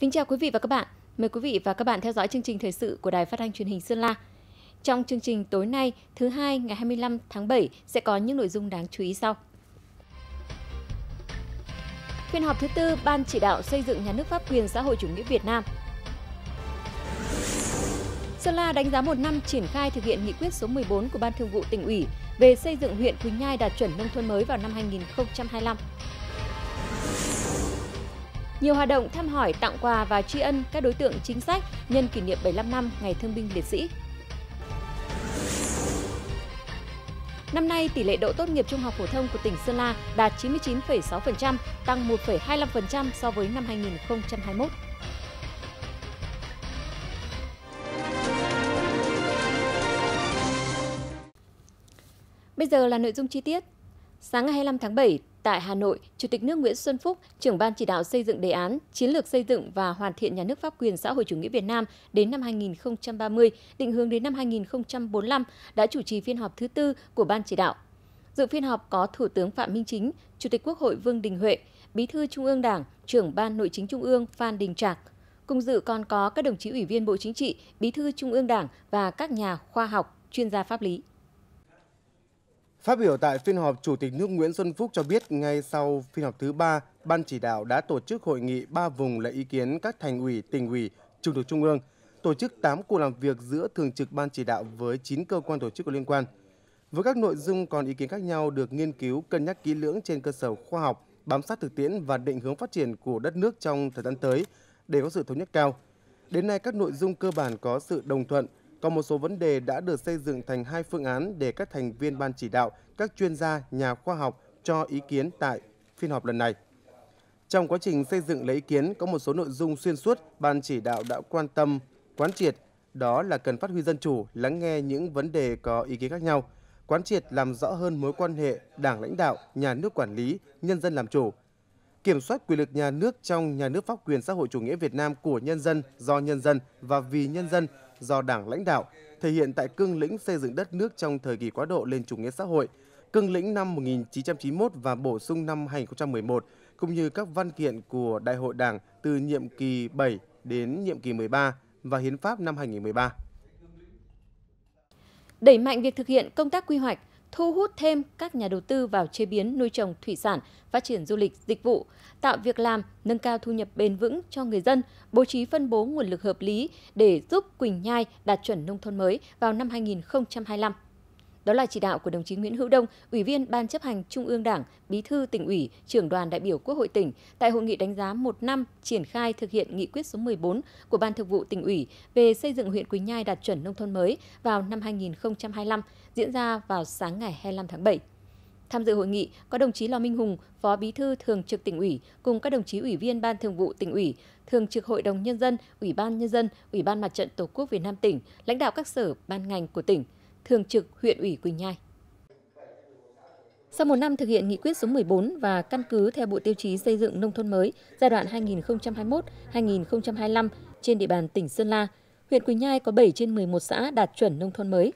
Kính chào quý vị và các bạn. Mời quý vị và các bạn theo dõi chương trình thời sự của Đài Phát thanh Truyền hình Sơn La. Trong chương trình tối nay, thứ hai ngày 25 tháng 7 sẽ có những nội dung đáng chú ý sau. Phiên họp thứ tư Ban chỉ đạo xây dựng nhà nước pháp quyền xã hội chủ nghĩa Việt Nam. Sơn La đánh giá một năm triển khai thực hiện nghị quyết số 14 của Ban Thường vụ tỉnh ủy về xây dựng huyện Quỳnh Nhai đạt chuẩn nông thôn mới vào năm 2025 nhiều hoạt động thăm hỏi, tặng quà và tri ân các đối tượng chính sách nhân kỷ niệm 75 năm Ngày Thương binh Liệt sĩ. Năm nay, tỷ lệ độ tốt nghiệp trung học phổ thông của tỉnh Sơn La đạt 99,6%, tăng 1,25% so với năm 2021. Bây giờ là nội dung chi tiết. Sáng ngày 25 tháng 7, Tại Hà Nội, Chủ tịch nước Nguyễn Xuân Phúc, trưởng ban chỉ đạo xây dựng đề án Chiến lược xây dựng và hoàn thiện nhà nước pháp quyền xã hội chủ nghĩa Việt Nam đến năm 2030, định hướng đến năm 2045 đã chủ trì phiên họp thứ tư của ban chỉ đạo. Dự phiên họp có Thủ tướng Phạm Minh Chính, Chủ tịch Quốc hội Vương Đình Huệ, Bí thư Trung ương Đảng, trưởng ban Nội chính Trung ương Phan Đình Trạc. Cùng dự còn có các đồng chí Ủy viên Bộ Chính trị, Bí thư Trung ương Đảng và các nhà khoa học, chuyên gia pháp lý. Phát biểu tại phiên họp, Chủ tịch nước Nguyễn Xuân Phúc cho biết ngay sau phiên họp thứ ba, Ban chỉ đạo đã tổ chức hội nghị ba vùng lấy ý kiến các thành ủy, tỉnh ủy, trực thuộc trung ương, tổ chức 8 cuộc làm việc giữa thường trực ban chỉ đạo với 9 cơ quan tổ chức có liên quan. Với các nội dung còn ý kiến khác nhau được nghiên cứu cân nhắc kỹ lưỡng trên cơ sở khoa học, bám sát thực tiễn và định hướng phát triển của đất nước trong thời gian tới để có sự thống nhất cao. Đến nay các nội dung cơ bản có sự đồng thuận, còn một số vấn đề đã được xây dựng thành hai phương án để các thành viên ban chỉ đạo, các chuyên gia, nhà khoa học cho ý kiến tại phiên họp lần này. Trong quá trình xây dựng lấy ý kiến, có một số nội dung xuyên suốt ban chỉ đạo đã quan tâm, quán triệt, đó là cần phát huy dân chủ, lắng nghe những vấn đề có ý kiến khác nhau, quán triệt làm rõ hơn mối quan hệ đảng lãnh đạo, nhà nước quản lý, nhân dân làm chủ, kiểm soát quyền lực nhà nước trong nhà nước pháp quyền xã hội chủ nghĩa Việt Nam của nhân dân, do nhân dân và vì nhân dân do Đảng lãnh đạo, thể hiện tại cương lĩnh xây dựng đất nước trong thời kỳ quá độ lên chủ nghĩa xã hội, cương lĩnh năm 1991 và bổ sung năm 2011, cũng như các văn kiện của Đại hội Đảng từ nhiệm kỳ 7 đến nhiệm kỳ 13 và Hiến pháp năm 2013. Đẩy mạnh việc thực hiện công tác quy hoạch, thu hút thêm các nhà đầu tư vào chế biến nuôi trồng thủy sản, phát triển du lịch, dịch vụ, tạo việc làm, nâng cao thu nhập bền vững cho người dân, bố trí phân bố nguồn lực hợp lý để giúp Quỳnh Nhai đạt chuẩn nông thôn mới vào năm 2025. Đó là chỉ đạo của đồng chí Nguyễn Hữu Đông, Ủy viên Ban chấp hành Trung ương Đảng, Bí thư tỉnh ủy, trưởng đoàn đại biểu Quốc hội tỉnh tại hội nghị đánh giá một năm triển khai thực hiện nghị quyết số 14 của Ban Thường vụ tỉnh ủy về xây dựng huyện Quỳnh Nhai đạt chuẩn nông thôn mới vào năm 2025 diễn ra vào sáng ngày 25 tháng 7. Tham dự hội nghị có đồng chí Lò Minh Hùng, Phó Bí thư Thường trực tỉnh ủy cùng các đồng chí ủy viên Ban Thường vụ tỉnh ủy, Thường trực Hội đồng nhân dân, Ủy ban nhân dân, Ủy ban Mặt trận Tổ quốc Việt Nam tỉnh, lãnh đạo các sở ban ngành của tỉnh. Thường trực huyện ủy Quỳnh Nhai. Sau một năm thực hiện nghị quyết số 14 và căn cứ theo Bộ Tiêu chí Xây dựng Nông thôn mới giai đoạn 2021-2025 trên địa bàn tỉnh Sơn La, huyện Quỳnh Nhai có 7 trên 11 xã đạt chuẩn nông thôn mới.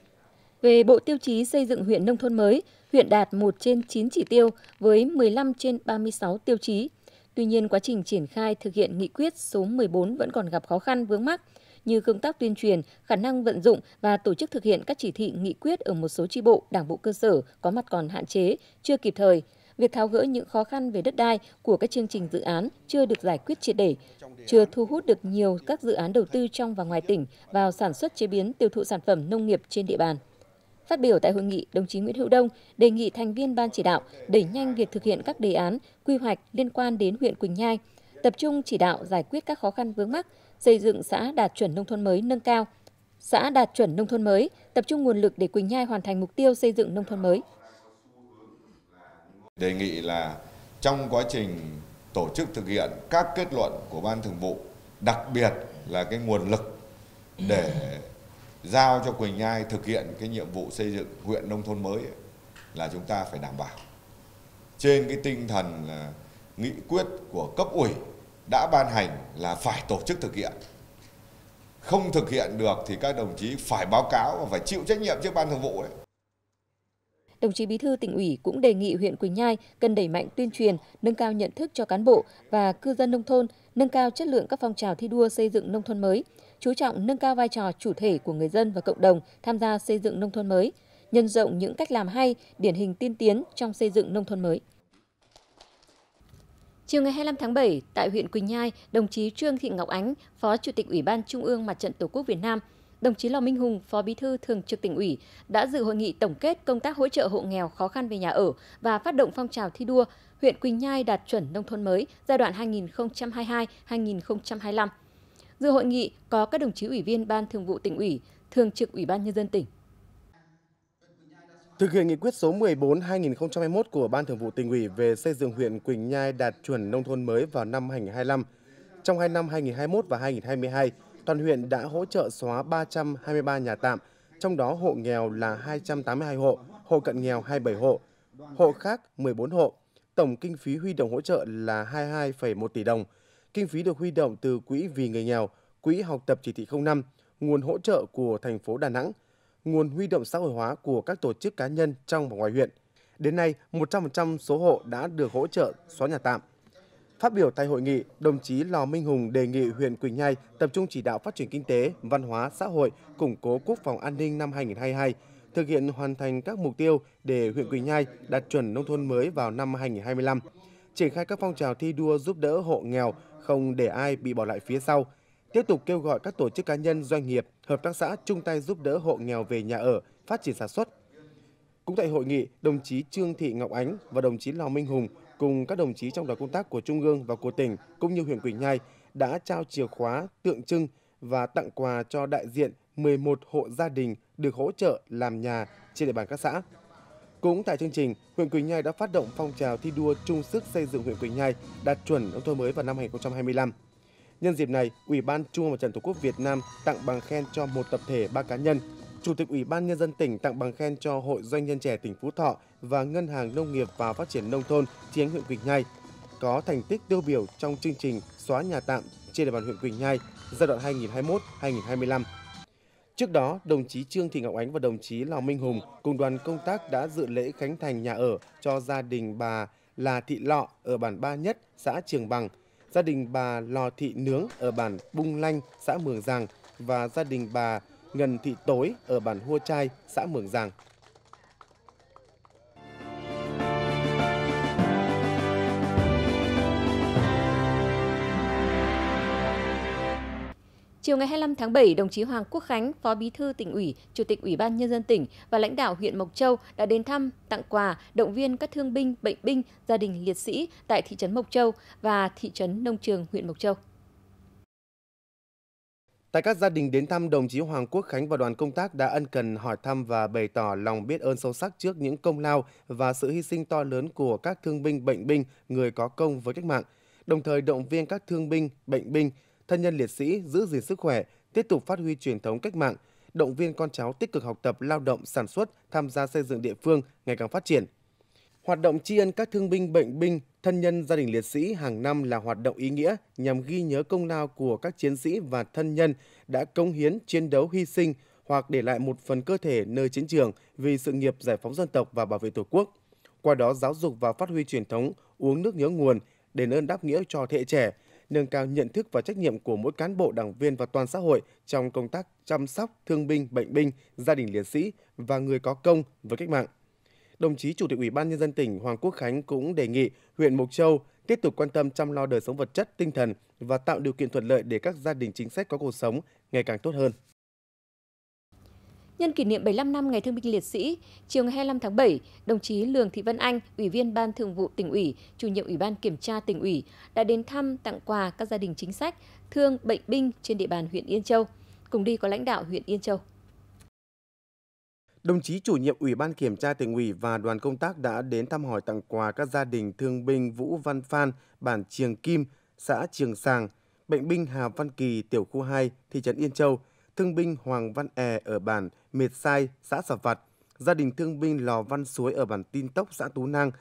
Về Bộ Tiêu chí Xây dựng huyện Nông thôn mới, huyện đạt 1 trên 9 chỉ tiêu với 15 trên 36 tiêu chí. Tuy nhiên, quá trình triển khai thực hiện nghị quyết số 14 vẫn còn gặp khó khăn vướng mắc – như công tác tuyên truyền, khả năng vận dụng và tổ chức thực hiện các chỉ thị nghị quyết ở một số tri bộ, đảng bộ cơ sở có mặt còn hạn chế, chưa kịp thời. Việc tháo gỡ những khó khăn về đất đai của các chương trình dự án chưa được giải quyết triệt để, chưa thu hút được nhiều các dự án đầu tư trong và ngoài tỉnh vào sản xuất chế biến tiêu thụ sản phẩm nông nghiệp trên địa bàn. Phát biểu tại hội nghị, đồng chí Nguyễn Hữu Đông đề nghị thành viên ban chỉ đạo đẩy nhanh việc thực hiện các đề án, quy hoạch liên quan đến huyện Quỳnh Nhai, tập trung chỉ đạo giải quyết các khó khăn vướng mắc, xây dựng xã đạt chuẩn nông thôn mới nâng cao. Xã đạt chuẩn nông thôn mới tập trung nguồn lực để Quỳnh Nhai hoàn thành mục tiêu xây dựng nông thôn mới. Đề nghị là trong quá trình tổ chức thực hiện các kết luận của Ban Thường vụ, đặc biệt là cái nguồn lực để giao cho Quỳnh Nhai thực hiện cái nhiệm vụ xây dựng huyện nông thôn mới là chúng ta phải đảm bảo trên cái tinh thần là nghị quyết của cấp ủy đã ban hành là phải tổ chức thực hiện. Không thực hiện được thì các đồng chí phải báo cáo và phải chịu trách nhiệm trước ban thường vụ đấy. Đồng chí Bí thư tỉnh ủy cũng đề nghị huyện Quỳnh Nhai cần đẩy mạnh tuyên truyền, nâng cao nhận thức cho cán bộ và cư dân nông thôn, nâng cao chất lượng các phong trào thi đua xây dựng nông thôn mới, chú trọng nâng cao vai trò chủ thể của người dân và cộng đồng tham gia xây dựng nông thôn mới, nhân rộng những cách làm hay, điển hình tiên tiến trong xây dựng nông thôn mới. Chiều ngày 25 tháng 7, tại huyện Quỳnh Nhai, đồng chí Trương Thị Ngọc Ánh, Phó Chủ tịch Ủy ban Trung ương Mặt trận Tổ quốc Việt Nam, đồng chí Lò Minh Hùng, Phó Bí thư Thường trực tỉnh ủy đã dự hội nghị tổng kết công tác hỗ trợ hộ nghèo khó khăn về nhà ở và phát động phong trào thi đua huyện Quỳnh Nhai đạt chuẩn nông thôn mới giai đoạn 2022-2025. Dự hội nghị có các đồng chí ủy viên Ban Thường vụ tỉnh ủy, Thường trực Ủy ban nhân dân tỉnh, Thực hiện nghị quyết số 14-2021 của Ban Thường vụ tỉnh ủy về xây dựng huyện Quỳnh Nhai đạt chuẩn nông thôn mới vào năm 2025, trong hai năm 2021 và 2022, toàn huyện đã hỗ trợ xóa 323 nhà tạm, trong đó hộ nghèo là 282 hộ, hộ cận nghèo 27 hộ, hộ khác 14 hộ. Tổng kinh phí huy động hỗ trợ là 22,1 tỷ đồng. Kinh phí được huy động từ Quỹ vì người nghèo, Quỹ học tập chỉ thị 05, nguồn hỗ trợ của thành phố Đà Nẵng – nguồn huy động xã hội hóa của các tổ chức cá nhân trong và ngoài huyện. Đến nay, 100% số hộ đã được hỗ trợ xóa nhà tạm. Phát biểu tại hội nghị, đồng chí Lò Minh Hùng đề nghị huyện Quỳnh Nhai tập trung chỉ đạo phát triển kinh tế, văn hóa, xã hội, củng cố quốc phòng an ninh năm 2022, thực hiện hoàn thành các mục tiêu để huyện Quỳnh Nhai đạt chuẩn nông thôn mới vào năm 2025, triển khai các phong trào thi đua giúp đỡ hộ nghèo, không để ai bị bỏ lại phía sau – tiếp tục kêu gọi các tổ chức cá nhân, doanh nghiệp, hợp tác xã chung tay giúp đỡ hộ nghèo về nhà ở, phát triển sản xuất. Cũng tại hội nghị, đồng chí Trương Thị Ngọc Ánh và đồng chí Lò Minh Hùng cùng các đồng chí trong đoàn công tác của Trung ương và của tỉnh cũng như huyện Quỳnh Nhai đã trao chìa khóa tượng trưng và tặng quà cho đại diện 11 hộ gia đình được hỗ trợ làm nhà trên địa bàn các xã. Cũng tại chương trình, huyện Quỳnh Nhai đã phát động phong trào thi đua chung sức xây dựng huyện Quỳnh Nhai đạt chuẩn nông thôn mới vào năm 2025. Nhân dịp này, Ủy ban Trung ương Mặt trận Tổ quốc Việt Nam tặng bằng khen cho một tập thể ba cá nhân. Chủ tịch Ủy ban Nhân dân tỉnh tặng bằng khen cho Hội Doanh nhân trẻ tỉnh Phú Thọ và Ngân hàng Nông nghiệp và Phát triển Nông thôn chi nhánh huyện Quỳnh Nhai có thành tích tiêu biểu trong chương trình xóa nhà tạm trên địa bàn huyện Quỳnh Nhai giai đoạn 2021-2025. Trước đó, đồng chí Trương Thị Ngọc Ánh và đồng chí Lò Minh Hùng cùng đoàn công tác đã dự lễ khánh thành nhà ở cho gia đình bà là Thị Lọ ở bản Ba Nhất, xã Trường Bằng – gia đình bà Lò Thị Nướng ở bản Bung Lanh, xã Mường Giàng và gia đình bà Ngân Thị Tối ở bản Hua Trai, xã Mường Giàng. Chiều ngày 25 tháng 7, đồng chí Hoàng Quốc Khánh, Phó Bí thư tỉnh ủy, Chủ tịch Ủy ban Nhân dân tỉnh và lãnh đạo huyện Mộc Châu đã đến thăm, tặng quà, động viên các thương binh, bệnh binh, gia đình liệt sĩ tại thị trấn Mộc Châu và thị trấn Nông Trường, huyện Mộc Châu. Tại các gia đình đến thăm, đồng chí Hoàng Quốc Khánh và đoàn công tác đã ân cần hỏi thăm và bày tỏ lòng biết ơn sâu sắc trước những công lao và sự hy sinh to lớn của các thương binh, bệnh binh, người có công với cách mạng, đồng thời động viên các thương binh, bệnh binh, thân nhân liệt sĩ giữ gìn sức khỏe, tiếp tục phát huy truyền thống cách mạng, động viên con cháu tích cực học tập, lao động, sản xuất, tham gia xây dựng địa phương ngày càng phát triển. Hoạt động tri ân các thương binh, bệnh binh, thân nhân gia đình liệt sĩ hàng năm là hoạt động ý nghĩa nhằm ghi nhớ công lao của các chiến sĩ và thân nhân đã cống hiến, chiến đấu, hy sinh hoặc để lại một phần cơ thể nơi chiến trường vì sự nghiệp giải phóng dân tộc và bảo vệ Tổ quốc. Qua đó giáo dục và phát huy truyền thống uống nước nhớ nguồn, đền ơn đáp nghĩa cho thế trẻ, nâng cao nhận thức và trách nhiệm của mỗi cán bộ đảng viên và toàn xã hội trong công tác chăm sóc thương binh, bệnh binh, gia đình liệt sĩ và người có công với cách mạng. Đồng chí Chủ tịch Ủy ban nhân dân tỉnh Hoàng Quốc Khánh cũng đề nghị huyện Mộc Châu tiếp tục quan tâm chăm lo đời sống vật chất, tinh thần và tạo điều kiện thuận lợi để các gia đình chính sách có cuộc sống ngày càng tốt hơn. Nhân kỷ niệm 75 năm Ngày Thương binh Liệt sĩ, chiều ngày 25 tháng 7, đồng chí Lường Thị Vân Anh, Ủy viên Ban Thường vụ tỉnh ủy, Chủ nhiệm Ủy ban Kiểm tra tỉnh ủy đã đến thăm tặng quà các gia đình chính sách, thương bệnh binh trên địa bàn huyện Yên Châu. Cùng đi có lãnh đạo huyện Yên Châu. Đồng chí chủ nhiệm Ủy ban Kiểm tra tỉnh ủy và đoàn công tác đã đến thăm hỏi tặng quà các gia đình thương binh Vũ Văn Phan, bản Triềng Kim, xã Triềng Sàng, bệnh binh Hà Văn Kỳ, tiểu khu 2, thị trấn Yên Châu – thương binh Hoàng Văn È ở bản Mệt Sai, xã Sà Vật, gia đình thương binh Lò Văn Suối ở bản Tin Tốc, xã Tú Nang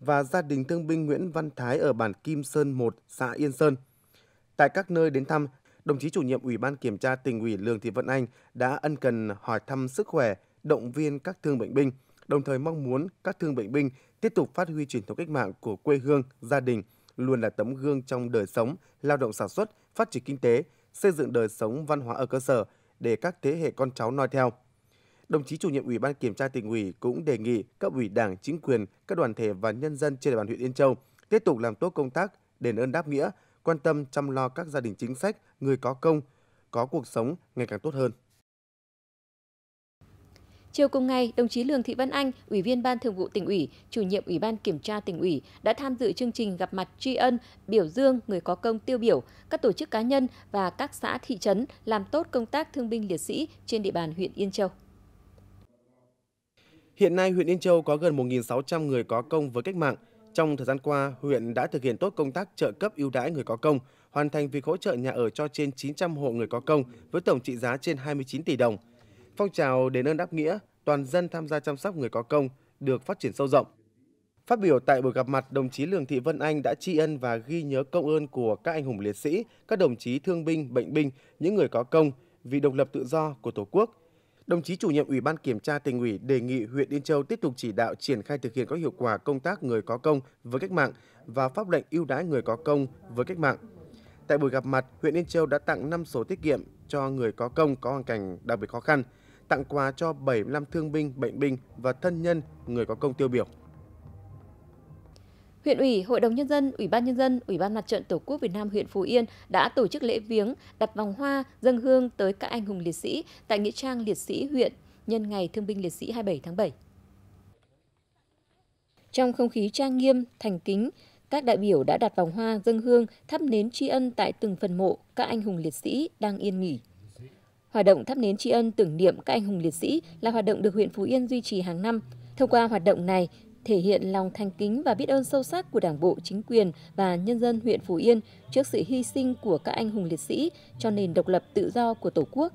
và gia đình thương binh Nguyễn Văn Thái ở bản Kim Sơn 1, xã Yên Sơn. Tại các nơi đến thăm, đồng chí chủ nhiệm Ủy ban Kiểm tra tỉnh ủy Lương Thị Vân Anh đã ân cần hỏi thăm sức khỏe, động viên các thương bệnh binh, đồng thời mong muốn các thương bệnh binh tiếp tục phát huy truyền thống cách mạng của quê hương, gia đình, luôn là tấm gương trong đời sống, lao động sản xuất, phát triển kinh tế, xây dựng đời sống văn hóa ở cơ sở – để các thế hệ con cháu noi theo. Đồng chí chủ nhiệm Ủy ban Kiểm tra tỉnh ủy cũng đề nghị các ủy Đảng, chính quyền, các đoàn thể và nhân dân trên địa bàn huyện Yên Châu tiếp tục làm tốt công tác đền ơn đáp nghĩa, quan tâm chăm lo các gia đình chính sách, người có công, có cuộc sống ngày càng tốt hơn. Chiều cùng ngày, đồng chí Lương Thị Vân Anh, Ủy viên Ban Thường vụ tỉnh ủy, Chủ nhiệm Ủy ban Kiểm tra tỉnh ủy đã tham dự chương trình gặp mặt tri ân, biểu dương người có công tiêu biểu, các tổ chức cá nhân và các xã thị trấn làm tốt công tác thương binh liệt sĩ trên địa bàn huyện Yên Châu. Hiện nay, huyện Yên Châu có gần 1.600 người có công với cách mạng. Trong thời gian qua, huyện đã thực hiện tốt công tác trợ cấp ưu đãi người có công, hoàn thành việc hỗ trợ nhà ở cho trên 900 hộ người có công với tổng trị giá trên 29 tỷ đồng – Phong trào đền ơn đáp nghĩa, toàn dân tham gia chăm sóc người có công được phát triển sâu rộng. Phát biểu tại buổi gặp mặt, đồng chí Lường Thị Vân Anh đã tri ân và ghi nhớ công ơn của các anh hùng liệt sĩ, các đồng chí thương binh, bệnh binh, những người có công vì độc lập tự do của Tổ quốc. Đồng chí chủ nhiệm Ủy ban Kiểm tra tỉnh ủy đề nghị huyện Yên Châu tiếp tục chỉ đạo triển khai thực hiện có hiệu quả công tác người có công với cách mạng và pháp lệnh ưu đãi người có công với cách mạng. Tại buổi gặp mặt, huyện Yên Châu đã tặng 5 sổ tiết kiệm cho người có công có hoàn cảnh đặc biệt khó khăn – tặng quà cho 75 thương binh, bệnh binh và thân nhân người có công tiêu biểu. Huyện ủy, Hội đồng Nhân dân, Ủy ban Nhân dân, Ủy ban Mặt trận Tổ quốc Việt Nam huyện Phú Yên đã tổ chức lễ viếng, đặt vòng hoa, dâng hương tới các anh hùng liệt sĩ tại Nghĩa trang Liệt sĩ huyện nhân ngày Thương binh Liệt sĩ 27 tháng 7. Trong không khí trang nghiêm, thành kính, các đại biểu đã đặt vòng hoa, dâng hương, thắp nến tri ân tại từng phần mộ các anh hùng liệt sĩ đang yên nghỉ. Hoạt động thắp nến tri ân tưởng niệm các anh hùng liệt sĩ là hoạt động được huyện Phú Yên duy trì hàng năm. Thông qua hoạt động này, thể hiện lòng thành kính và biết ơn sâu sắc của Đảng bộ, chính quyền và nhân dân huyện Phú Yên trước sự hy sinh của các anh hùng liệt sĩ cho nền độc lập tự do của Tổ quốc.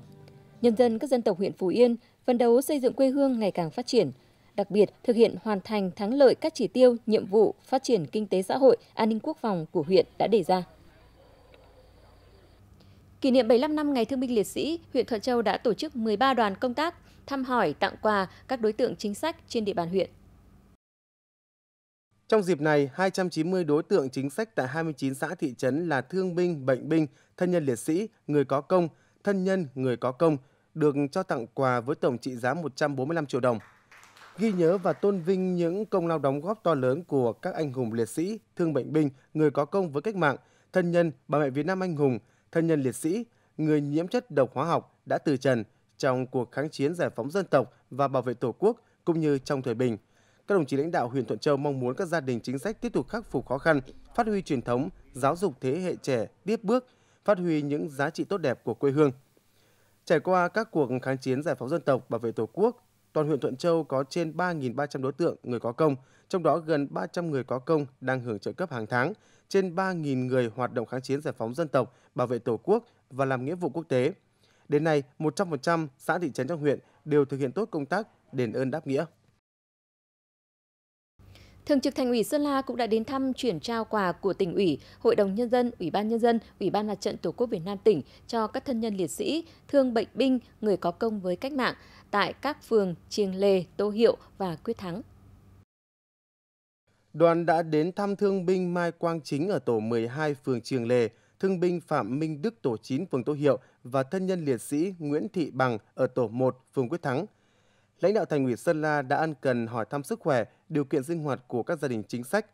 Nhân dân các dân tộc huyện Phú Yên phấn đấu xây dựng quê hương ngày càng phát triển, đặc biệt thực hiện hoàn thành thắng lợi các chỉ tiêu, nhiệm vụ phát triển kinh tế xã hội, an ninh quốc phòng của huyện đã đề ra. Kỷ niệm 75 năm Ngày Thương binh Liệt sĩ, huyện Thuận Châu đã tổ chức 13 đoàn công tác thăm hỏi, tặng quà các đối tượng chính sách trên địa bàn huyện. Trong dịp này, 290 đối tượng chính sách tại 29 xã thị trấn là thương binh, bệnh binh, thân nhân liệt sĩ, người có công, thân nhân người có công được cho tặng quà với tổng trị giá 145 triệu đồng. Ghi nhớ và tôn vinh những công lao đóng góp to lớn của các anh hùng liệt sĩ, thương bệnh binh, người có công với cách mạng, thân nhân, bà mẹ Việt Nam anh hùng – thân nhân liệt sĩ, người nhiễm chất độc hóa học đã từ trần trong cuộc kháng chiến giải phóng dân tộc và bảo vệ Tổ quốc cũng như trong thời bình. Các đồng chí lãnh đạo huyện Thuận Châu mong muốn các gia đình chính sách tiếp tục khắc phục khó khăn, phát huy truyền thống, giáo dục thế hệ trẻ tiếp bước, phát huy những giá trị tốt đẹp của quê hương. Trải qua các cuộc kháng chiến giải phóng dân tộc, bảo vệ Tổ quốc, toàn huyện Thuận Châu có trên 3.300 đối tượng người có công, trong đó gần 300 người có công đang hưởng trợ cấp hàng tháng, trên 3.000 người hoạt động kháng chiến giải phóng dân tộc, bảo vệ Tổ quốc và làm nghĩa vụ quốc tế. Đến nay, 100% xã thị trấn trong huyện đều thực hiện tốt công tác đền ơn đáp nghĩa. Thường trực Thành ủy Sơn La cũng đã đến thăm chuyển trao quà của tỉnh ủy, Hội đồng Nhân dân, Ủy ban Nhân dân, Ủy ban Mặt trận Tổ quốc Việt Nam tỉnh cho các thân nhân liệt sĩ, thương bệnh binh, người có công với cách mạng tại các phường Triềng Lề, Tô Hiệu và Quyết Thắng. Đoàn đã đến thăm thương binh Mai Quang Chính ở tổ 12 phường Trường Lề, thương binh Phạm Minh Đức tổ 9 phường Tô Hiệu và thân nhân liệt sĩ Nguyễn Thị Bằng ở tổ 1 phường Quyết Thắng. Lãnh đạo thành ủy Sơn La đã ân cần hỏi thăm sức khỏe, điều kiện sinh hoạt của các gia đình chính sách.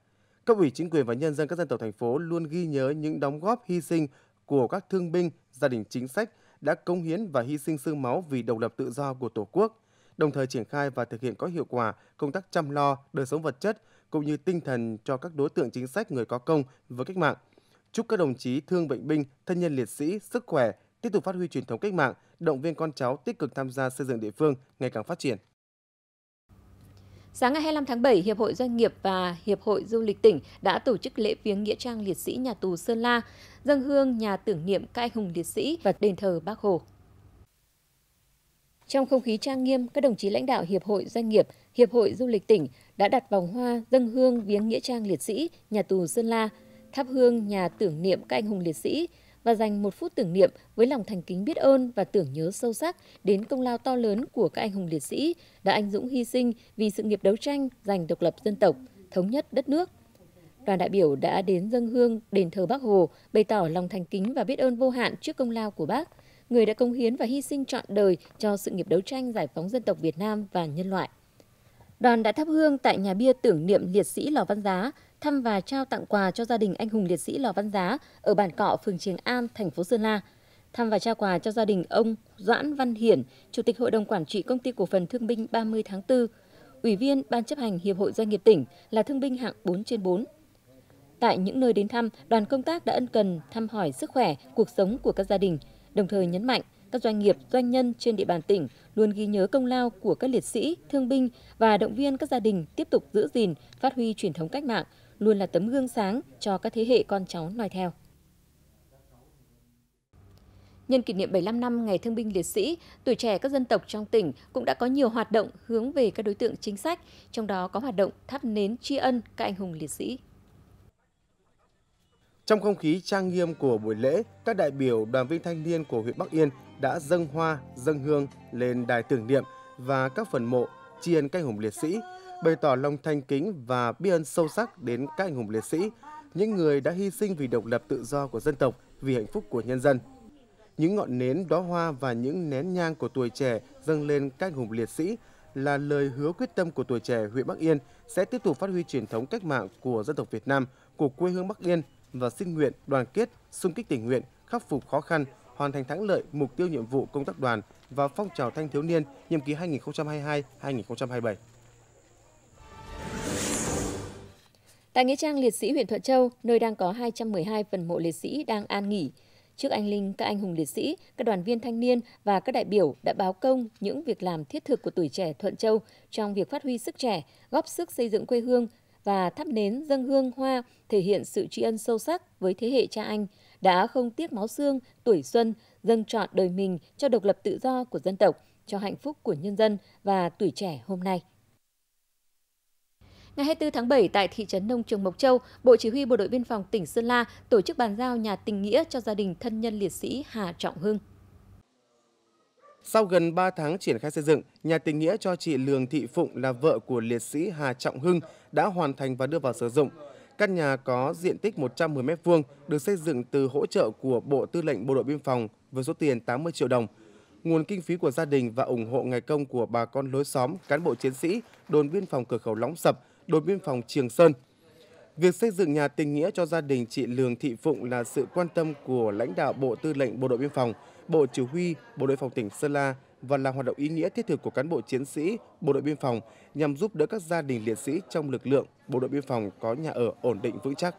Các ủy chính quyền và nhân dân các dân tộc thành phố luôn ghi nhớ những đóng góp hy sinh của các thương binh, gia đình chính sách đã cống hiến và hy sinh xương máu vì độc lập tự do của Tổ quốc, đồng thời triển khai và thực hiện có hiệu quả công tác chăm lo đời sống vật chất, cũng như tinh thần cho các đối tượng chính sách người có công với cách mạng. Chúc các đồng chí thương bệnh binh, thân nhân liệt sĩ sức khỏe, tiếp tục phát huy truyền thống cách mạng, động viên con cháu tích cực tham gia xây dựng địa phương ngày càng phát triển. Sáng ngày 25 tháng 7, Hiệp hội Doanh nghiệp và Hiệp hội Du lịch tỉnh đã tổ chức lễ viếng nghĩa trang liệt sĩ nhà tù Sơn La, dân hương nhà tưởng niệm các anh hùng liệt sĩ và đền thờ Bác Hồ. Trong không khí trang nghiêm, các đồng chí lãnh đạo Hiệp hội Doanh nghiệp, Hiệp hội Du lịch tỉnh đã đặt vòng hoa dâng hương viếng Nghĩa trang liệt sĩ, nhà tù Sơn La, thắp hương nhà tưởng niệm các anh hùng liệt sĩ và dành một phút tưởng niệm với lòng thành kính biết ơn và tưởng nhớ sâu sắc đến công lao to lớn của các anh hùng liệt sĩ đã anh dũng hy sinh vì sự nghiệp đấu tranh giành độc lập dân tộc, thống nhất đất nước. Đoàn đại biểu đã đến dân hương đền thờ Bác Hồ, bày tỏ lòng thành kính và biết ơn vô hạn trước công lao của Bác – người đã công hiến và hy sinh trọn đời cho sự nghiệp đấu tranh giải phóng dân tộc Việt Nam và nhân loại. Đoàn đã thắp hương tại nhà bia tưởng niệm liệt sĩ Lò Văn Giá, thăm và trao tặng quà cho gia đình anh hùng liệt sĩ Lò Văn Giá ở bản cọ phường Triềng An, thành phố Sơn La. Thăm và trao quà cho gia đình ông Doãn Văn Hiển, Chủ tịch Hội đồng Quản trị Công ty Cổ phần Thương binh 30 tháng 4, Ủy viên Ban chấp hành Hiệp hội Doanh nghiệp tỉnh là thương binh hạng 4 trên 4. Tại những nơi đến thăm, đoàn công tác đã ân cần thăm hỏi sức khỏe, cuộc sống của các gia đình – đồng thời nhấn mạnh các doanh nghiệp, doanh nhân trên địa bàn tỉnh luôn ghi nhớ công lao của các liệt sĩ, thương binh và động viên các gia đình tiếp tục giữ gìn, phát huy truyền thống cách mạng, luôn là tấm gương sáng cho các thế hệ con cháu noi theo. Nhân kỷ niệm 75 năm Ngày Thương binh Liệt sĩ, tuổi trẻ các dân tộc trong tỉnh cũng đã có nhiều hoạt động hướng về các đối tượng chính sách, trong đó có hoạt động thắp nến tri ân các anh hùng liệt sĩ. Trong không khí trang nghiêm của buổi lễ, các đại biểu đoàn viên thanh niên của huyện Bắc Yên đã dâng hoa, dâng hương lên đài tưởng niệm và các phần mộ tri ân các anh hùng liệt sĩ, bày tỏ lòng thanh kính và biết ơn sâu sắc đến các anh hùng liệt sĩ, những người đã hy sinh vì độc lập tự do của dân tộc, vì hạnh phúc của nhân dân. Những ngọn nến đóa hoa và những nén nhang của tuổi trẻ dâng lên các anh hùng liệt sĩ là lời hứa quyết tâm của tuổi trẻ huyện Bắc Yên sẽ tiếp tục phát huy truyền thống cách mạng của dân tộc Việt Nam, của quê hương Bắc Yên – và xin nguyện đoàn kết, xung kích tình nguyện, khắc phục khó khăn, hoàn thành thắng lợi mục tiêu nhiệm vụ công tác đoàn và phong trào thanh thiếu niên nhiệm kỳ 2022-2027. Tại Nghĩa trang Liệt sĩ huyện Thuận Châu, nơi đang có 212 phần mộ liệt sĩ đang an nghỉ, trước anh linh các anh hùng liệt sĩ, các đoàn viên thanh niên và các đại biểu đã báo công những việc làm thiết thực của tuổi trẻ Thuận Châu trong việc phát huy sức trẻ, góp sức xây dựng quê hương và thắp nến dâng hương hoa thể hiện sự tri ân sâu sắc với thế hệ cha anh đã không tiếc máu xương, tuổi xuân, dâng trọn đời mình cho độc lập tự do của dân tộc, cho hạnh phúc của nhân dân và tuổi trẻ hôm nay. Ngày 24 tháng 7 tại thị trấn Nông Trường Mộc Châu, Bộ Chỉ huy Bộ đội Biên phòng tỉnh Sơn La tổ chức bàn giao nhà tình nghĩa cho gia đình thân nhân liệt sĩ Hà Trọng Hưng. Sau gần 3 tháng triển khai xây dựng, nhà tình nghĩa cho chị Lường Thị Phụng là vợ của liệt sĩ Hà Trọng Hưng đã hoàn thành và đưa vào sử dụng. Căn nhà có diện tích 110 m2 được xây dựng từ hỗ trợ của Bộ Tư lệnh Bộ đội Biên phòng với số tiền 80 triệu đồng. Nguồn kinh phí của gia đình và ủng hộ ngày công của bà con lối xóm, cán bộ chiến sĩ, đồn biên phòng cửa khẩu Lóng Sập, đồn biên phòng Trường Sơn. Việc xây dựng nhà tình nghĩa cho gia đình chị Lường Thị Phụng là sự quan tâm của lãnh đạo Bộ Tư lệnh Bộ đội Biên phòng – Bộ Chỉ huy Bộ đội phòng tỉnh Sơn La và là hoạt động ý nghĩa thiết thực của cán bộ chiến sĩ Bộ đội biên phòng nhằm giúp đỡ các gia đình liệt sĩ trong lực lượng Bộ đội biên phòng có nhà ở ổn định vững chắc.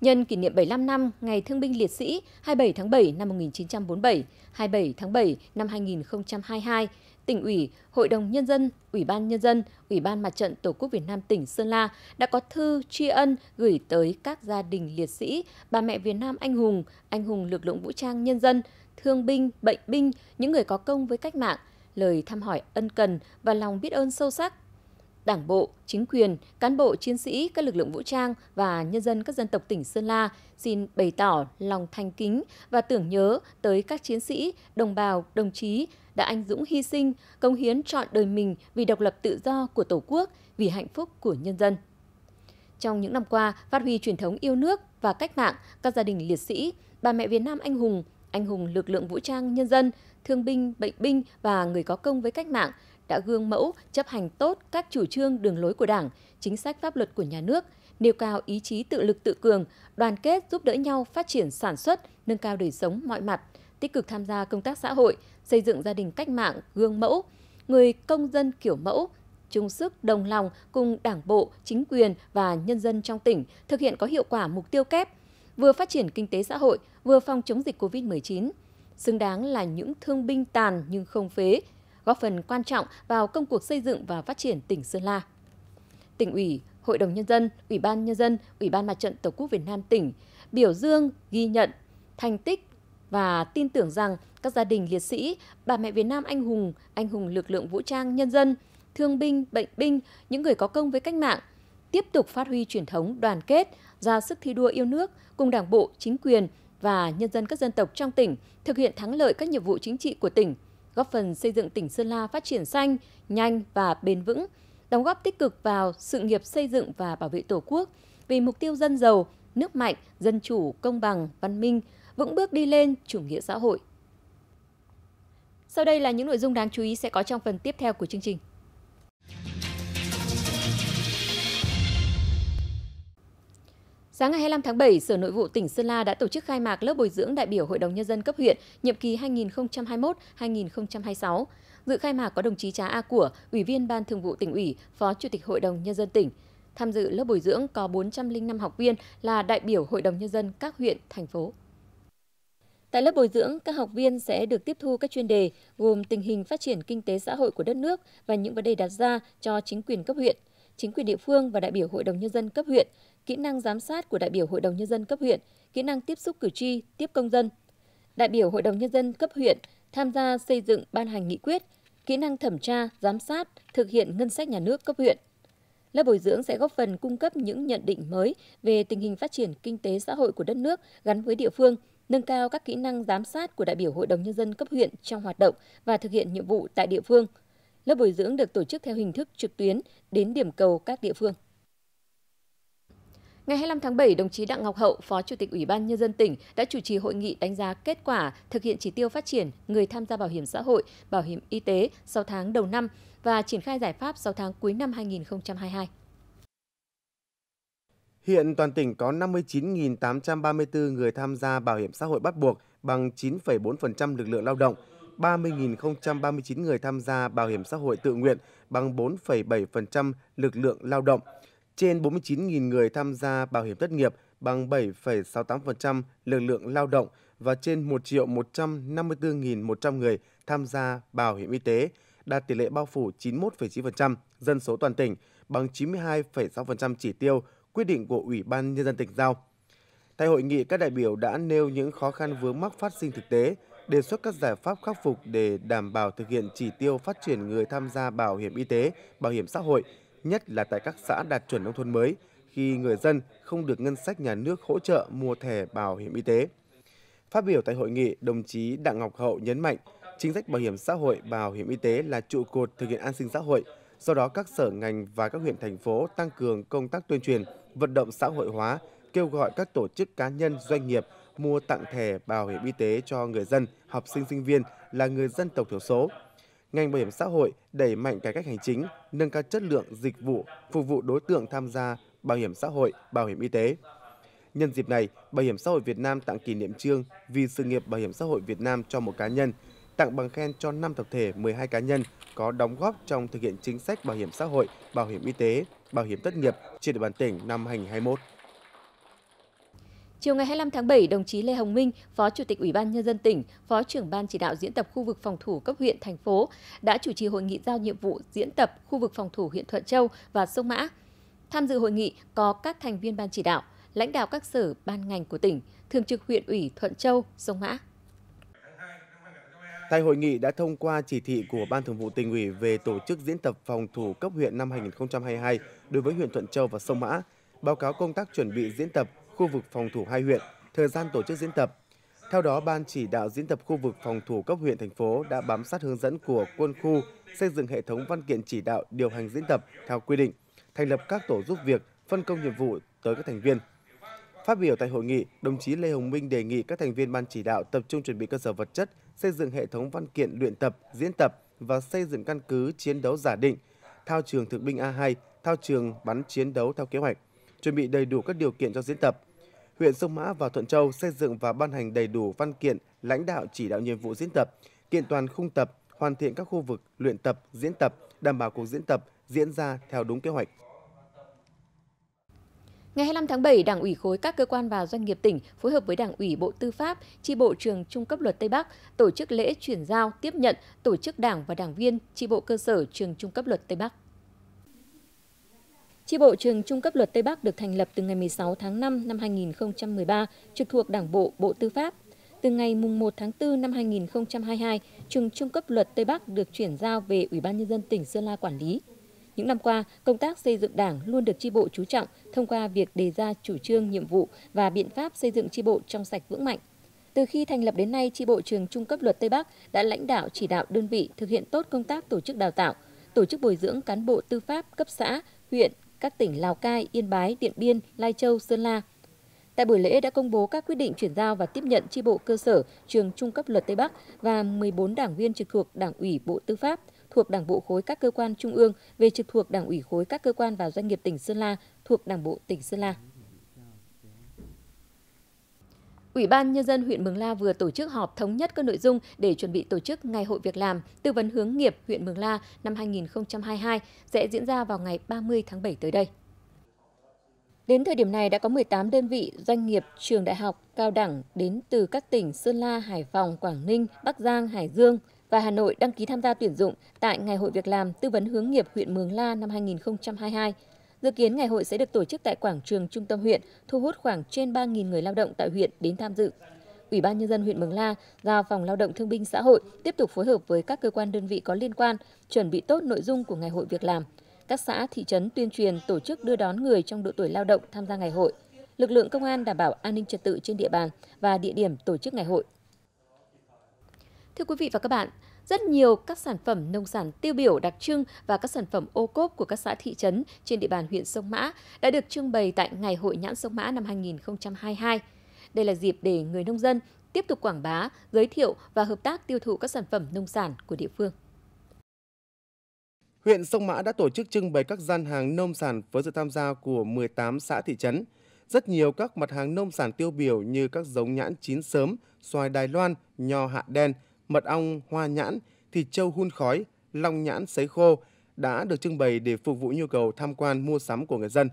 Nhân kỷ niệm 75 năm Ngày Thương binh Liệt sĩ 27 tháng 7 năm 1947, 27 tháng 7 năm 2022, tỉnh ủy, Hội đồng Nhân dân, Ủy ban Nhân dân, Ủy ban Mặt trận Tổ quốc Việt Nam tỉnh Sơn La đã có thư tri ân gửi tới các gia đình liệt sĩ, bà mẹ Việt Nam anh hùng, anh hùng lực lượng vũ trang nhân dân, thương binh, bệnh binh, những người có công với cách mạng, lời thăm hỏi ân cần và lòng biết ơn sâu sắc Đảng bộ, chính quyền, cán bộ chiến sĩ các lực lượng vũ trang và nhân dân các dân tộc tỉnh Sơn La xin bày tỏ lòng thành kính và tưởng nhớ tới các chiến sĩ, đồng bào, đồng chí đã anh dũng hy sinh, công hiến trọn đời mình vì độc lập tự do của Tổ quốc, vì hạnh phúc của nhân dân. Trong những năm qua, phát huy truyền thống yêu nước và cách mạng, các gia đình liệt sĩ, bà mẹ Việt Nam anh hùng, anh hùng lực lượng vũ trang nhân dân, thương binh, bệnh binh và người có công với cách mạng đã gương mẫu chấp hành tốt các chủ trương đường lối của Đảng, chính sách pháp luật của nhà nước, nêu cao ý chí tự lực tự cường, đoàn kết giúp đỡ nhau phát triển sản xuất, nâng cao đời sống mọi mặt, tích cực tham gia công tác xã hội, xây dựng gia đình cách mạng gương mẫu, người công dân kiểu mẫu, chung sức đồng lòng cùng Đảng bộ, chính quyền và nhân dân trong tỉnh thực hiện có hiệu quả mục tiêu kép vừa phát triển kinh tế xã hội, vừa phòng chống dịch COVID-19, xứng đáng là những thương binh tàn nhưng không phế, góp phần quan trọng vào công cuộc xây dựng và phát triển tỉnh Sơn La. Tỉnh ủy, Hội đồng Nhân dân, Ủy ban Nhân dân, Ủy ban Mặt trận Tổ quốc Việt Nam tỉnh biểu dương, ghi nhận thành tích và tin tưởng rằng các gia đình liệt sĩ, bà mẹ Việt Nam anh hùng, anh hùng lực lượng vũ trang nhân dân, thương binh, bệnh binh, những người có công với cách mạng tiếp tục phát huy truyền thống đoàn kết, ra sức thi đua yêu nước cùng Đảng bộ, chính quyền và nhân dân các dân tộc trong tỉnh thực hiện thắng lợi các nhiệm vụ chính trị của tỉnh – góp phần xây dựng tỉnh Sơn La phát triển xanh, nhanh và bền vững, đóng góp tích cực vào sự nghiệp xây dựng và bảo vệ Tổ quốc vì mục tiêu dân giàu, nước mạnh, dân chủ, công bằng, văn minh, vững bước đi lên chủ nghĩa xã hội. Sau đây là những nội dung đáng chú ý sẽ có trong phần tiếp theo của chương trình. Sáng ngày 25 tháng 7, Sở Nội vụ tỉnh Sơn La đã tổ chức khai mạc lớp bồi dưỡng đại biểu Hội đồng Nhân dân cấp huyện nhiệm kỳ 2021-2026. Dự khai mạc có đồng chí Trá A Của, Ủy viên Ban Thường vụ tỉnh ủy, Phó Chủ tịch Hội đồng Nhân dân tỉnh. Tham dự lớp bồi dưỡng có 405 học viên là đại biểu Hội đồng Nhân dân các huyện, thành phố. Tại lớp bồi dưỡng, các học viên sẽ được tiếp thu các chuyên đề gồm tình hình phát triển kinh tế xã hội của đất nước và những vấn đề đặt ra cho chính quyền cấp huyện, chính quyền địa phương và đại biểu Hội đồng Nhân dân cấp huyện, kỹ năng giám sát của đại biểu Hội đồng Nhân dân cấp huyện, kỹ năng tiếp xúc cử tri, tiếp công dân. Đại biểu Hội đồng Nhân dân cấp huyện tham gia xây dựng ban hành nghị quyết, kỹ năng thẩm tra, giám sát, thực hiện ngân sách nhà nước cấp huyện. Lớp bồi dưỡng sẽ góp phần cung cấp những nhận định mới về tình hình phát triển kinh tế xã hội của đất nước gắn với địa phương, nâng cao các kỹ năng giám sát của đại biểu Hội đồng Nhân dân cấp huyện trong hoạt động và thực hiện nhiệm vụ tại địa phương. Lớp bồi dưỡng được tổ chức theo hình thức trực tuyến đến điểm cầu các địa phương. Ngày 25 tháng 7, đồng chí Đặng Ngọc Hậu, Phó Chủ tịch Ủy ban Nhân dân tỉnh đã chủ trì hội nghị đánh giá kết quả thực hiện chỉ tiêu phát triển người tham gia bảo hiểm xã hội, bảo hiểm y tế 6 tháng đầu năm và triển khai giải pháp 6 tháng cuối năm 2022. Hiện toàn tỉnh có 59.834 người tham gia bảo hiểm xã hội bắt buộc bằng 9,4% lực lượng lao động, 30.039 người tham gia bảo hiểm xã hội tự nguyện bằng 4,7% lực lượng lao động, trên 49.000 người tham gia bảo hiểm thất nghiệp bằng 7,68% lực lượng lao động và trên 1 triệu 154.100 người tham gia bảo hiểm y tế, đạt tỷ lệ bao phủ 91,9% dân số toàn tỉnh, bằng 92,6% chỉ tiêu quyết định của Ủy ban Nhân dân tỉnh giao. Tại hội nghị, các đại biểu đã nêu những khó khăn vướng mắc phát sinh thực tế, đề xuất các giải pháp khắc phục để đảm bảo thực hiện chỉ tiêu phát triển người tham gia bảo hiểm y tế, bảo hiểm xã hội nhất là tại các xã đạt chuẩn nông thôn mới khi người dân không được ngân sách nhà nước hỗ trợ mua thẻ bảo hiểm y tế. Phát biểu tại hội nghị, đồng chí Đặng Ngọc Hậu nhấn mạnh, chính sách bảo hiểm xã hội, bảo hiểm y tế là trụ cột thực hiện an sinh xã hội. Do đó, các sở ngành và các huyện thành phố tăng cường công tác tuyên truyền, vận động xã hội hóa, kêu gọi các tổ chức cá nhân, doanh nghiệp mua tặng thẻ bảo hiểm y tế cho người dân, học sinh sinh viên là người dân tộc thiểu số, ngành bảo hiểm xã hội đẩy mạnh cải cách hành chính, nâng cao chất lượng dịch vụ phục vụ đối tượng tham gia bảo hiểm xã hội, bảo hiểm y tế. Nhân dịp này, Bảo hiểm xã hội Việt Nam tặng kỷ niệm trương vì sự nghiệp bảo hiểm xã hội Việt Nam cho một cá nhân, tặng bằng khen cho 5 tập thể 12 cá nhân có đóng góp trong thực hiện chính sách bảo hiểm xã hội, bảo hiểm y tế, bảo hiểm thất nghiệp trên địa bàn tỉnh năm 2021. Chiều ngày 25 tháng 7, đồng chí Lê Hồng Minh, Phó Chủ tịch Ủy ban Nhân dân tỉnh, Phó trưởng Ban chỉ đạo diễn tập khu vực phòng thủ cấp huyện, thành phố đã chủ trì hội nghị giao nhiệm vụ diễn tập khu vực phòng thủ huyện Thuận Châu và Sông Mã. Tham dự hội nghị có các thành viên ban chỉ đạo, lãnh đạo các sở, ban ngành của tỉnh, thường trực huyện ủy Thuận Châu, Sông Mã. Tại hội nghị đã thông qua chỉ thị của Ban Thường vụ tỉnh ủy về tổ chức diễn tập phòng thủ cấp huyện năm 2022 đối với huyện Thuận Châu và Sông Mã, báo cáo công tác chuẩn bị diễn tập khu vực phòng thủ hai huyện, thời gian tổ chức diễn tập. Theo đó, Ban chỉ đạo diễn tập khu vực phòng thủ cấp huyện thành phố đã bám sát hướng dẫn của quân khu, xây dựng hệ thống văn kiện chỉ đạo điều hành diễn tập theo quy định, thành lập các tổ giúp việc, phân công nhiệm vụ tới các thành viên. Phát biểu tại hội nghị, đồng chí Lê Hồng Minh đề nghị các thành viên ban chỉ đạo tập trung chuẩn bị cơ sở vật chất, xây dựng hệ thống văn kiện luyện tập, diễn tập và xây dựng căn cứ chiến đấu giả định, thao trường thực binh A2, thao trường bắn chiến đấu theo kế hoạch, chuẩn bị đầy đủ các điều kiện cho diễn tập, huyện Sông Mã và Thuận Châu xây dựng và ban hành đầy đủ văn kiện lãnh đạo chỉ đạo nhiệm vụ diễn tập, kiện toàn khung tập, hoàn thiện các khu vực luyện tập, diễn tập, đảm bảo cuộc diễn tập diễn ra theo đúng kế hoạch. Ngày 25 tháng 7, Đảng ủy khối các cơ quan và doanh nghiệp tỉnh phối hợp với Đảng ủy Bộ Tư pháp, chi bộ trường Trung cấp luật Tây Bắc tổ chức lễ chuyển giao, tiếp nhận, tổ chức đảng và đảng viên chi bộ cơ sở trường Trung cấp luật Tây Bắc. Chi bộ trường Trung cấp luật Tây Bắc được thành lập từ ngày 16 tháng 5 năm 2013, trực thuộc Đảng bộ, Bộ Tư pháp. Từ ngày mùng 1 tháng 4 năm 2022, trường Trung cấp luật Tây Bắc được chuyển giao về Ủy ban nhân dân tỉnh Sơn La quản lý. Những năm qua, công tác xây dựng Đảng luôn được chi bộ chú trọng thông qua việc đề ra chủ trương, nhiệm vụ và biện pháp xây dựng chi bộ trong sạch vững mạnh. Từ khi thành lập đến nay, chi bộ trường Trung cấp luật Tây Bắc đã lãnh đạo chỉ đạo đơn vị thực hiện tốt công tác tổ chức đào tạo, tổ chức bồi dưỡng cán bộ tư pháp cấp xã, huyện, các tỉnh Lào Cai, Yên Bái, Điện Biên, Lai Châu, Sơn La. Tại buổi lễ đã công bố các quyết định chuyển giao và tiếp nhận tri bộ cơ sở trường Trung cấp luật Tây Bắc và 14 đảng viên trực thuộc Đảng ủy Bộ Tư pháp thuộc Đảng bộ khối các cơ quan trung ương về trực thuộc Đảng ủy khối các cơ quan và doanh nghiệp tỉnh Sơn La thuộc Đảng bộ tỉnh Sơn La. Ủy ban Nhân dân huyện Mường La vừa tổ chức họp thống nhất các nội dung để chuẩn bị tổ chức Ngày hội việc làm tư vấn hướng nghiệp huyện Mường La năm 2022 sẽ diễn ra vào ngày 30 tháng 7 tới đây. Đến thời điểm này đã có 18 đơn vị, doanh nghiệp, trường đại học, cao đẳng đến từ các tỉnh Sơn La, Hải Phòng, Quảng Ninh, Bắc Giang, Hải Dương và Hà Nội đăng ký tham gia tuyển dụng tại Ngày hội việc làm tư vấn hướng nghiệp huyện Mường La năm 2022. Dự kiến ngày hội sẽ được tổ chức tại quảng trường trung tâm huyện, thu hút khoảng trên 3.000 người lao động tại huyện đến tham dự. Ủy ban nhân dân huyện Mường La giao phòng lao động thương binh xã hội tiếp tục phối hợp với các cơ quan đơn vị có liên quan chuẩn bị tốt nội dung của ngày hội việc làm. Các xã thị trấn tuyên truyền tổ chức đưa đón người trong độ tuổi lao động tham gia ngày hội. Lực lượng công an đảm bảo an ninh trật tự trên địa bàn và địa điểm tổ chức ngày hội. Thưa quý vị và các bạn, rất nhiều các sản phẩm nông sản tiêu biểu đặc trưng và các sản phẩm ô cốp của các xã thị trấn trên địa bàn huyện Sông Mã đã được trưng bày tại Ngày hội nhãn Sông Mã năm 2022. Đây là dịp để người nông dân tiếp tục quảng bá, giới thiệu và hợp tác tiêu thụ các sản phẩm nông sản của địa phương. Huyện Sông Mã đã tổ chức trưng bày các gian hàng nông sản với sự tham gia của 18 xã thị trấn. Rất nhiều các mặt hàng nông sản tiêu biểu như các giống nhãn chín sớm, xoài Đài Loan, nho hạ đen – mật ong, hoa nhãn, thịt trâu hun khói, long nhãn sấy khô đã được trưng bày để phục vụ nhu cầu tham quan mua sắm của người dân.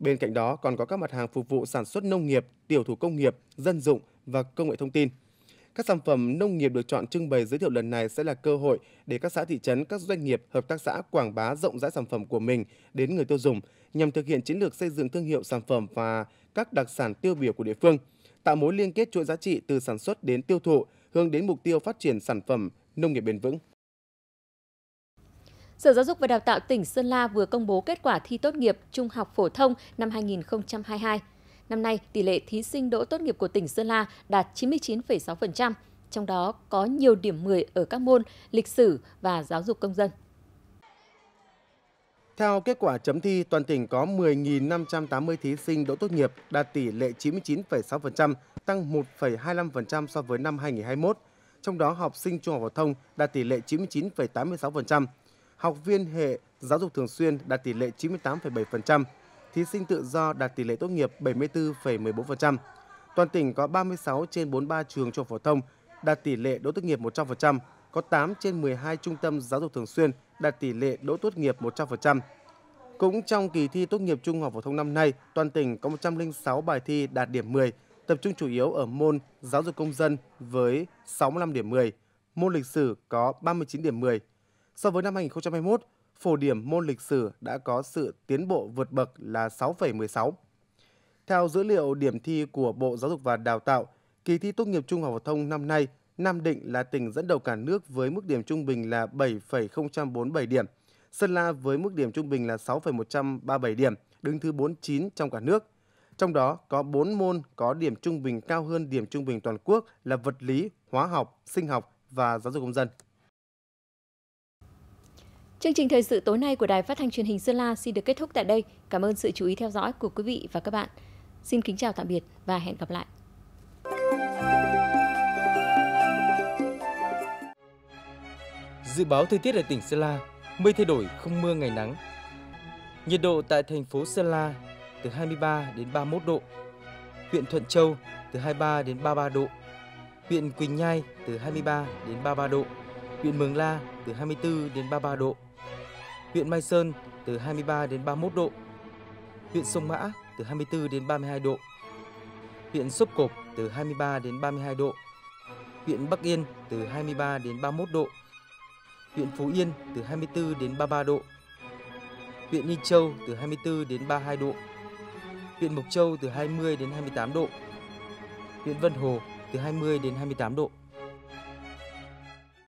Bên cạnh đó còn có các mặt hàng phục vụ sản xuất nông nghiệp, tiểu thủ công nghiệp, dân dụng và công nghệ thông tin. Các sản phẩm nông nghiệp được chọn trưng bày giới thiệu lần này sẽ là cơ hội để các xã thị trấn, các doanh nghiệp, hợp tác xã quảng bá rộng rãi sản phẩm của mình đến người tiêu dùng nhằm thực hiện chiến lược xây dựng thương hiệu sản phẩm và các đặc sản tiêu biểu của địa phương, tạo mối liên kết chuỗi giá trị từ sản xuất đến tiêu thụ, hướng đến mục tiêu phát triển sản phẩm nông nghiệp bền vững. Sở Giáo dục và Đào tạo tỉnh Sơn La vừa công bố kết quả thi tốt nghiệp trung học phổ thông năm 2022. Năm nay, tỷ lệ thí sinh đỗ tốt nghiệp của tỉnh Sơn La đạt 99,6%, trong đó có nhiều điểm 10 ở các môn lịch sử và giáo dục công dân. Theo kết quả chấm thi, toàn tỉnh có 10.580 thí sinh đỗ tốt nghiệp, đạt tỷ lệ 99,6%, tăng 1,25% so với năm 2021. Trong đó học sinh trung học phổ thông đạt tỷ lệ 99,86%, học viên hệ giáo dục thường xuyên đạt tỷ lệ 98,7%, thí sinh tự do đạt tỷ lệ tốt nghiệp 74,14%. Toàn tỉnh có 36 trên 43 trường trung học phổ thông đạt tỷ lệ đỗ tốt nghiệp 100%, có 8 trên 12 trung tâm giáo dục thường xuyên đạt tỷ lệ đỗ tốt nghiệp 100%. Cũng trong kỳ thi tốt nghiệp trung học phổ thông năm nay, toàn tỉnh có 106 bài thi đạt điểm 10, tập trung chủ yếu ở môn giáo dục công dân với 65 điểm 10, môn lịch sử có 39 điểm 10. So với năm 2021, phổ điểm môn lịch sử đã có sự tiến bộ vượt bậc là 6,16. Theo dữ liệu điểm thi của Bộ Giáo dục và Đào tạo, kỳ thi tốt nghiệp trung học phổ thông năm nay Nam Định là tỉnh dẫn đầu cả nước với mức điểm trung bình là 7,047 điểm. Sơn La với mức điểm trung bình là 6,137 điểm, đứng thứ 49 trong cả nước. Trong đó có 4 môn có điểm trung bình cao hơn điểm trung bình toàn quốc là vật lý, hóa học, sinh học và giáo dục công dân. Chương trình thời sự tối nay của Đài Phát thanh Truyền hình Sơn La xin được kết thúc tại đây. Cảm ơn sự chú ý theo dõi của quý vị và các bạn. Xin kính chào tạm biệt và hẹn gặp lại. Dự báo thời tiết ở tỉnh Sơn La, mây thay đổi không mưa ngày nắng. Nhiệt độ tại thành phố Sơn La từ 23 đến 31 độ. Huyện Thuận Châu từ 23 đến 33 độ. Huyện Quỳnh Nhai từ 23 đến 33 độ. Huyện Mường La từ 24 đến 33 độ. Huyện Mai Sơn từ 23 đến 31 độ. Huyện Sông Mã từ 24 đến 32 độ. Huyện Sốp Cộp từ 23 đến 32 độ. Huyện Bắc Yên từ 23 đến 31 độ huyện Phú Yên từ 24 đến 33 độ, huyện Ninh Châu từ 24 đến 32 độ, huyện Mộc Châu từ 20 đến 28 độ, huyện Vân Hồ từ 20 đến 28 độ.